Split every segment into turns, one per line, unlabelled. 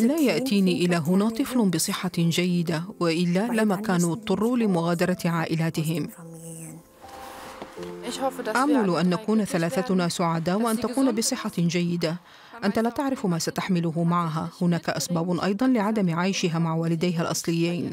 لا يأتيني إلى هنا طفل بصحة جيدة وإلا لما كانوا اضطروا لمغادرة عائلاتهم آمل أن نكون ثلاثتنا سعداء وأن تكون بصحة جيدة أنت لا تعرف ما ستحمله معها هناك أسباب أيضا لعدم عيشها مع والديها الأصليين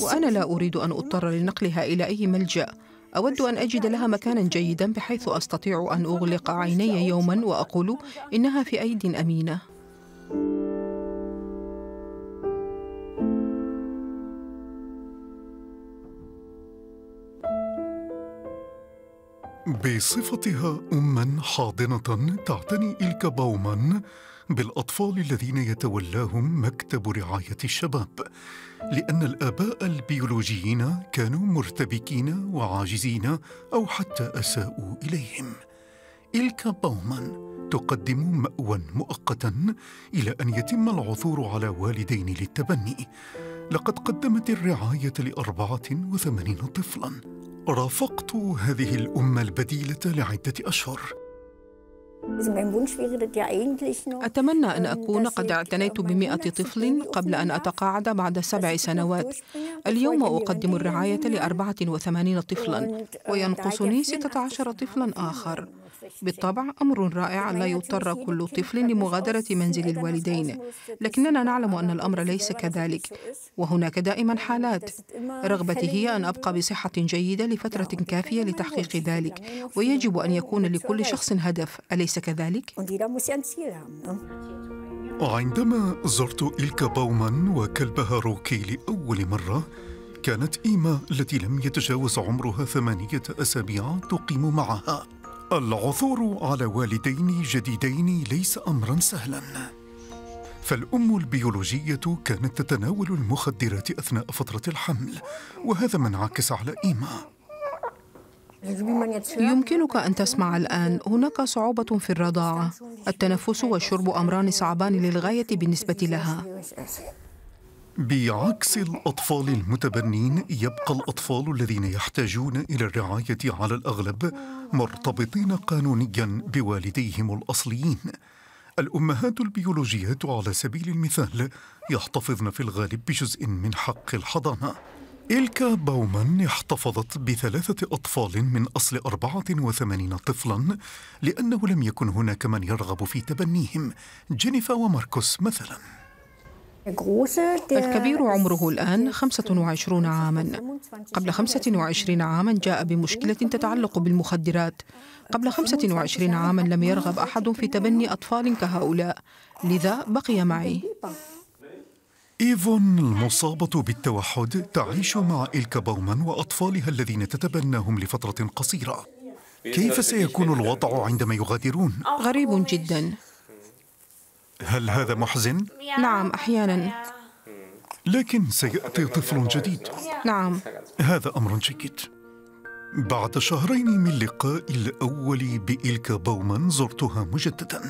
وأنا لا أريد أن أضطر لنقلها إلى أي ملجأ أود أن أجد لها مكانا جيدا بحيث أستطيع أن أغلق عيني يوما وأقول إنها في أيد أمينة
بصفتها أما حاضنة تعتني إلك بوما بالاطفال الذين يتولاهم مكتب رعايه الشباب لان الاباء البيولوجيين كانوا مرتبكين وعاجزين او حتى اساءوا اليهم إلكا باومان تقدم مأوى مؤقتا إلى أن يتم العثور على والدين للتبني لقد قدمت الرعاية لأربعة وثمانين طفلا رافقت هذه الأم البديلة لعدة أشهر
أتمنى أن ähm, أكون قد اعتنيت ähm, بمئة طفل قبل أن أتقاعد بعد سبع سنوات اليوم أقدم الرعاية لأربعة وثمانين طفلا ähm, وينقصني ستة عشر طفلا آخر بالطبع أمر رائع لا يضطر كل طفل لمغادرة منزل الوالدين لكننا نعلم أن الأمر ليس كذلك وهناك دائما حالات رغبتي هي أن أبقى بصحة جيدة لفترة كافية لتحقيق ذلك ويجب أن يكون لكل شخص هدف أليس كذلك؟
عندما زرت إلكا باومان وكلبها روكي لأول مرة كانت إيما التي لم يتجاوز عمرها ثمانية أسابيع تقيم معها العثور على والدين جديدين ليس امرا سهلا فالام البيولوجيه كانت تتناول المخدرات اثناء فتره الحمل وهذا ما انعكس على ايما
يمكنك ان تسمع الان هناك صعوبه في الرضاعه التنفس والشرب امران صعبان للغايه بالنسبه لها
بعكس الأطفال المتبنين يبقى الأطفال الذين يحتاجون إلى الرعاية على الأغلب مرتبطين قانونيا بوالديهم الأصليين الأمهات البيولوجيات على سبيل المثال يحتفظن في الغالب بجزء من حق الحضانة إلكا باومان احتفظت بثلاثة أطفال من أصل 84 طفلا لأنه لم يكن هناك من يرغب في تبنيهم جينيفا وماركوس مثلاً
الكبير عمره الآن 25 عاما قبل 25 عاما جاء بمشكلة تتعلق بالمخدرات قبل 25 عاما لم يرغب أحد في تبني أطفال كهؤلاء لذا بقي معي
إيفون المصابة بالتوحد تعيش مع إلكا بومان وأطفالها الذين تتبناهم لفترة قصيرة كيف سيكون الوضع عندما يغادرون؟
غريب جداً
هل هذا محزن؟
نعم أحيانا
لكن سيأتي طفل جديد نعم هذا أمر جيد بعد شهرين من لقائي الأول بإلكا بومان زرتها مجددا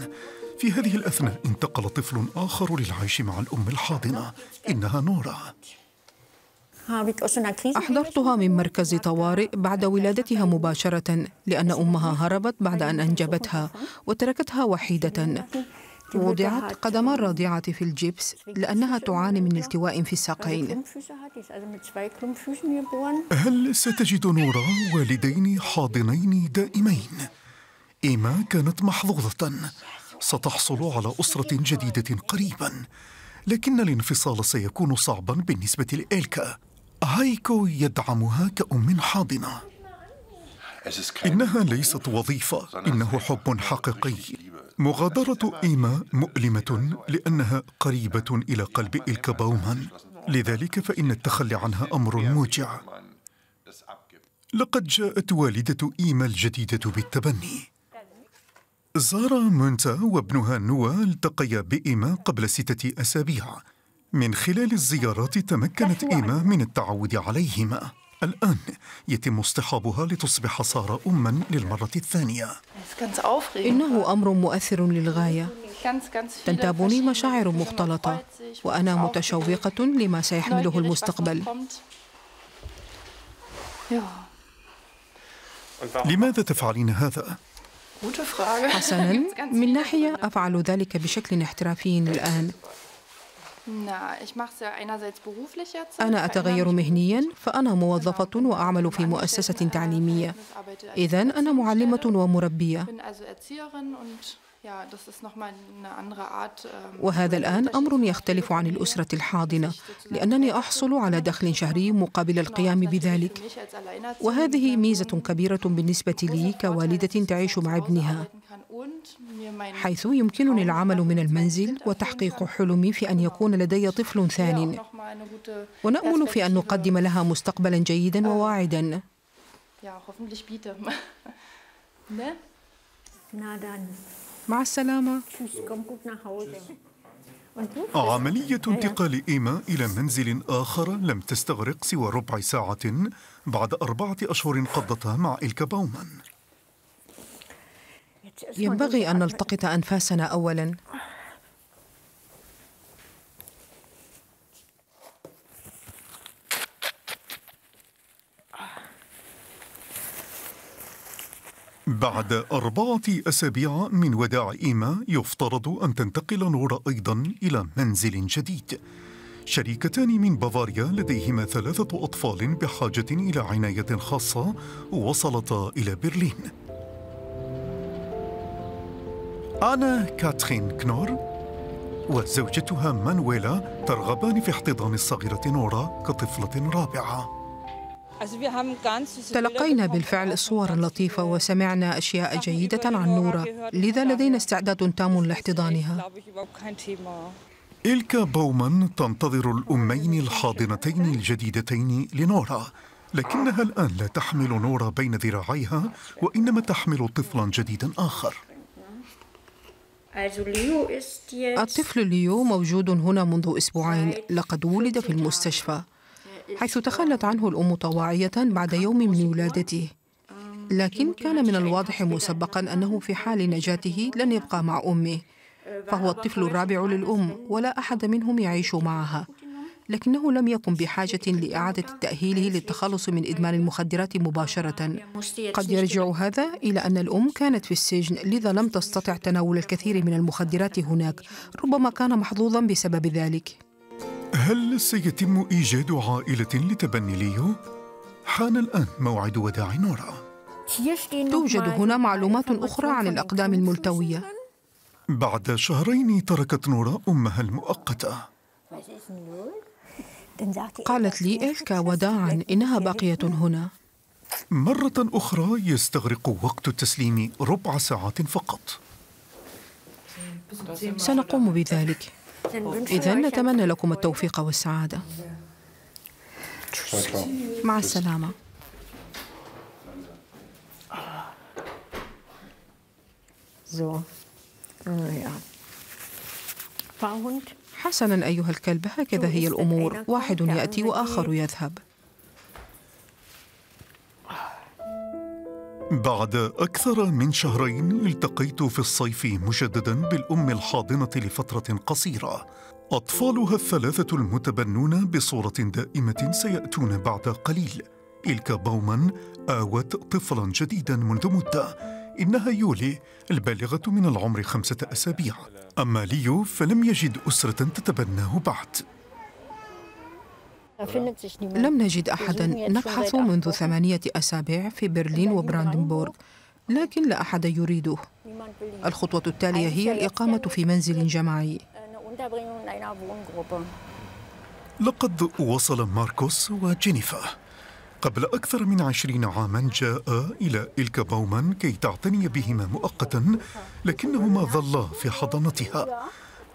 في هذه الأثناء انتقل طفل آخر للعيش مع الأم الحاضنة إنها نورا
أحضرتها من مركز طوارئ بعد ولادتها مباشرة لأن أمها هربت بعد أن أنجبتها وتركتها وحيدة وضعت قدم الرضيعة في الجبس لأنها تعاني من التواء في الساقين
هل ستجد نورا والدين حاضنين دائمين؟ إيما كانت محظوظة ستحصل على أسرة جديدة قريبا لكن الانفصال سيكون صعبا بالنسبة لإلكا هايكو يدعمها كأم حاضنة إنها ليست وظيفة إنه حب حقيقي مغادرة إيما مؤلمة لأنها قريبة إلى قلب إلكا باومان لذلك فإن التخلي عنها أمر موجع لقد جاءت والدة إيما الجديدة بالتبني زارا مونتا وابنها نوا التقيا بإيما قبل ستة أسابيع من خلال الزيارات تمكنت إيما من التعود عليهما الآن يتم اصطحابها لتصبح سارة أما للمرة الثانية
إنه أمر مؤثر للغاية تنتابني مشاعر مختلطة وأنا متشوقة لما سيحمله المستقبل
لماذا تفعلين هذا؟
حسنا من ناحية أفعل ذلك بشكل احترافي الآن أنا أتغير مهنيا فأنا موظفة وأعمل في مؤسسة تعليمية إذا أنا معلمة ومربية ähm, وهذا الآن أمر يختلف عن الأسرة الحاضنة لأنني أحصل على دخل شهري مقابل القيام بذلك وهذه ميزة كبيرة بالنسبة لي كوالدة تعيش مع ابنها حيث يمكنني العمل من المنزل وتحقيق حلمي في أن يكون لدي طفل ثان ونأمل في أن نقدم لها مستقبلا جيدا آه. وواعدا مع السلامة
عملية انتقال إيما إلى منزل آخر لم تستغرق سوى ربع ساعة بعد أربعة أشهر قضتها مع إلكا باومان
ينبغي أن نلتقط أنفاسنا أولا
بعد أربعة أسابيع من وداع إيما يفترض أن تنتقل نورا أيضا إلى منزل جديد شريكتان من بافاريا لديهما ثلاثة أطفال بحاجة إلى عناية خاصة وصلتا إلى برلين أنا كاترين كنور وزوجتها مانويلا ترغبان في احتضان الصغيرة نورا كطفلة رابعة
تلقينا بالفعل الصور لطيفة وسمعنا أشياء جيدة عن نورا لذا لدينا استعداد تام لاحتضانها
إلكا بومان تنتظر الأمين الحاضنتين الجديدتين لنورا لكنها الآن لا تحمل نورا بين ذراعيها وإنما تحمل طفلا جديدا آخر
الطفل ليو موجود هنا منذ أسبوعين لقد ولد في المستشفى er حيث تخلت عنه الأم طواعية بعد يوم من ولادته ähm, لكن كان من الواضح مسبقا أنه في حال نجاته لن يبقى مع أمه äh, فهو الطفل الرابع للأم ولا أحد منهم يعيش معها لكنه لم يكن بحاجة لإعادة تأهيله للتخلص من إدمان المخدرات مباشرة قد يرجع هذا إلى أن الأم كانت في السجن لذا لم تستطع تناول الكثير من المخدرات هناك ربما كان محظوظا بسبب ذلك
هل سيتم إيجاد عائلة لتبني ليو؟ حان الآن موعد وداع نورا
توجد هنا معلومات أخرى عن الأقدام الملتوية
بعد شهرين تركت نورا أمها المؤقتة
قالت لي إلكا وداعا إنها باقية هنا
مرة أخرى يستغرق وقت التسليم ربع ساعة فقط
سنقوم بذلك إذا نتمنى لكم التوفيق والسعادة مع السلامة So, حسنا أيها الكلب هكذا هي الأمور واحد يأتي وآخر يذهب
بعد أكثر من شهرين التقيت في الصيف مجددا بالأم الحاضنة لفترة قصيرة أطفالها الثلاثة المتبنون بصورة دائمة سيأتون بعد قليل إلكا بومان آوت طفلا جديدا منذ مدة إنها يولي البالغة من العمر خمسة أسابيع أما ليو فلم يجد أسرة تتبناه بعد
لم نجد أحدا نبحث منذ ثمانية أسابيع في برلين وبراندنبورغ لكن لا أحد يريده الخطوة التالية هي الإقامة في منزل جماعي
لقد وصل ماركوس وجينيفر قبل أكثر من عشرين عاما جاء إلى إلكا بومان كي تعتني بهما مؤقتا لكنهما ظلا في حضانتها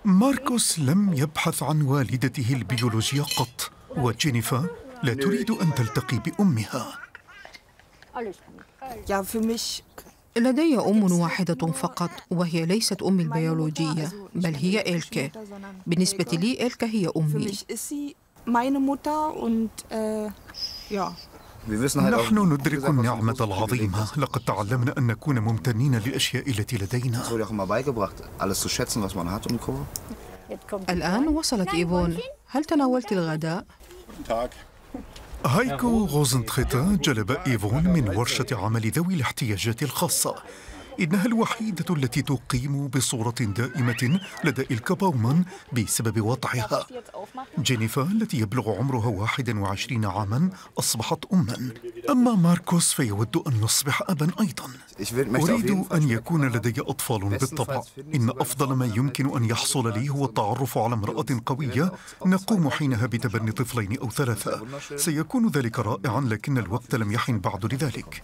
ماركوس لم يبحث عن والدته البيولوجية قط وجينيفا لا تريد أن تلتقي بأمها
لدي أم واحدة فقط وهي ليست أمي البيولوجية بل هي إلكا بالنسبة لي إلكا هي أمي meine Mutter und äh, ja,
نحن ندرك النعمة العظيمة لقد تعلمنا أن نكون ممتنين للأشياء التي لدينا um
الآن وصلت إيفون هل تناولت الغداء؟
هايكو غوزنتخيتا جلب إيفون من ورشة عمل ذوي الاحتياجات الخاصة إنها الوحيدة التي تقيم بصورة دائمة لدى إلكا باومان بسبب وضعها جينيفا التي يبلغ عمرها 21 عاما أصبحت أما أما ماركوس فيود أن يصبح أبا أيضا أريد أن يكون لدي أطفال بالطبع إن أفضل ما يمكن أن يحصل لي هو التعرف على امرأة قوية نقوم حينها بتبني طفلين أو ثلاثة سيكون ذلك رائعا لكن الوقت لم يحن بعد لذلك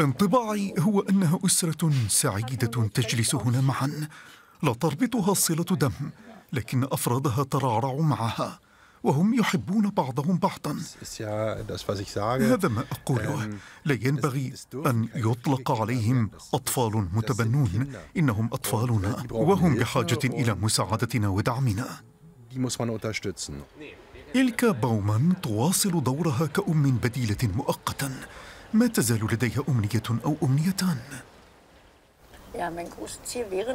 انطباعي هو أنها أسرة سعيدة تجلس هنا معا لا تربطها صلة دم لكن أفرادها ترعرع معها وهم يحبون بعضهم بعضا هذا ما أقوله ähm, لا ينبغي أن يطلق عليهم أطفال متبنون إنهم أطفالنا وهم بحاجة إلى مساعدتنا ودعمنا إلكا باومان تواصل دورها كأم بديلة مؤقتا ما تزال لديها أمنية أو أمنيتان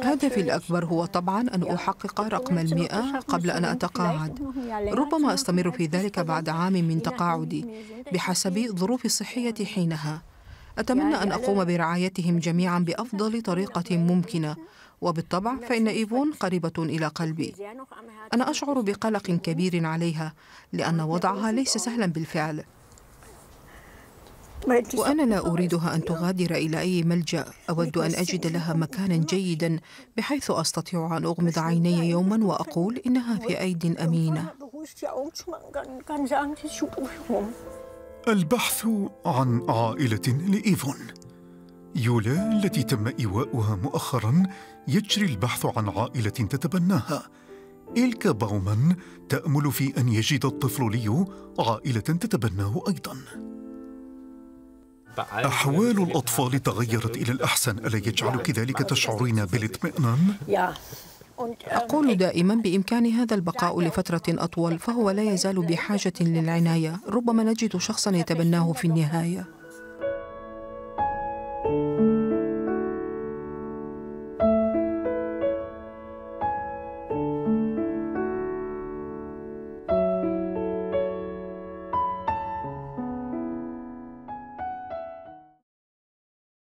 هدفي الأكبر هو طبعا أن أحقق رقم المئة قبل أن أتقاعد ربما أستمر في ذلك بعد عام من تقاعدي بحسب ظروفي الصحية حينها أتمنى أن أقوم برعايتهم جميعا بأفضل طريقة ممكنة وبالطبع فإن إيفون قريبة إلى قلبي أنا أشعر بقلق كبير عليها لأن وضعها ليس سهلا بالفعل وأنا لا أريدها أن تغادر إلى أي ملجأ أود أن أجد لها مكانا جيدا بحيث أستطيع أن أغمض عيني يوما وأقول إنها في أيد أمينة
البحث عن عائلة لإيفون يولا التي تم إيواؤها مؤخرا يجري البحث عن عائلة تتبناها إلكا باومان تأمل في أن يجد الطفل ليو عائلة تتبناه أيضا أحوال الأطفال تغيرت إلى الأحسن ألا يجعلك ذلك تشعرين بالاطمئنان؟
أقول دائما بإمكان هذا البقاء لفترة أطول فهو لا يزال بحاجة للعناية ربما نجد شخصا يتبناه في النهاية